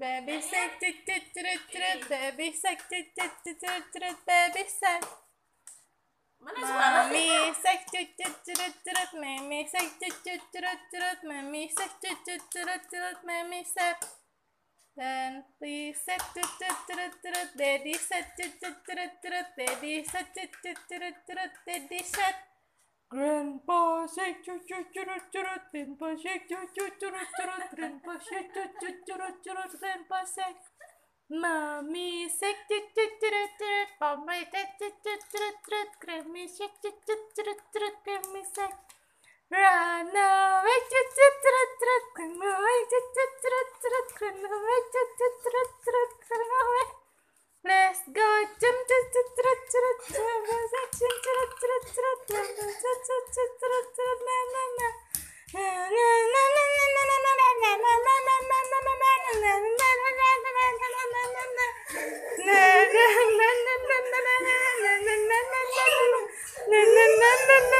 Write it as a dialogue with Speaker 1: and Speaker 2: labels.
Speaker 1: Baby sack, tit tit tit tit baby sack, tit tit tit tit baby sack.
Speaker 2: Mommy
Speaker 1: sack, tit tit tit tit mommy sack, tit tit tit tit mommy sack, tit tit tit tit mommy sack. Then please sack, tit tit tit tit daddy sack, tit tit tit tit daddy sack, tit tit tit tit daddy sack.
Speaker 3: Grandpa shake choo choo choo choo Grandpa shake choo choo choo choo Grandpa shake choo choo choo choo Grandpa shake Mommy shake choo choo
Speaker 4: choo choo Mama shake choo choo choo choo Grammy shake choo choo choo choo Grammy shake
Speaker 5: Run away
Speaker 4: choo choo choo choo Grandma away choo choo
Speaker 6: choo choo Grandma away choo choo choo choo Grandma away Let's go
Speaker 5: jump choo choo choo choo na na na